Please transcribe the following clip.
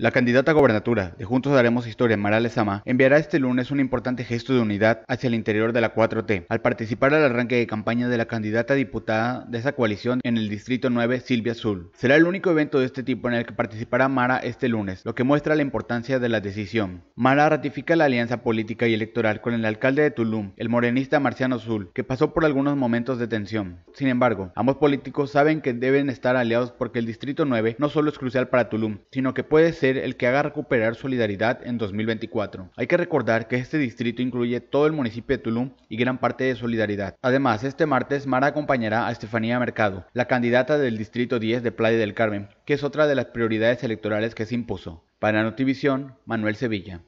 La candidata a gobernatura de Juntos Daremos Historia, Mara Lezama, enviará este lunes un importante gesto de unidad hacia el interior de la 4T, al participar al arranque de campaña de la candidata diputada de esa coalición en el Distrito 9, Silvia Azul. Será el único evento de este tipo en el que participará Mara este lunes, lo que muestra la importancia de la decisión. Mara ratifica la alianza política y electoral con el alcalde de Tulum, el morenista Marciano Azul, que pasó por algunos momentos de tensión. Sin embargo, ambos políticos saben que deben estar aliados porque el Distrito 9 no solo es crucial para Tulum, sino que puede ser el que haga recuperar solidaridad en 2024. Hay que recordar que este distrito incluye todo el municipio de Tulum y gran parte de Solidaridad. Además, este martes Mara acompañará a Estefanía Mercado, la candidata del Distrito 10 de Playa del Carmen, que es otra de las prioridades electorales que se impuso. Para Notivisión, Manuel Sevilla.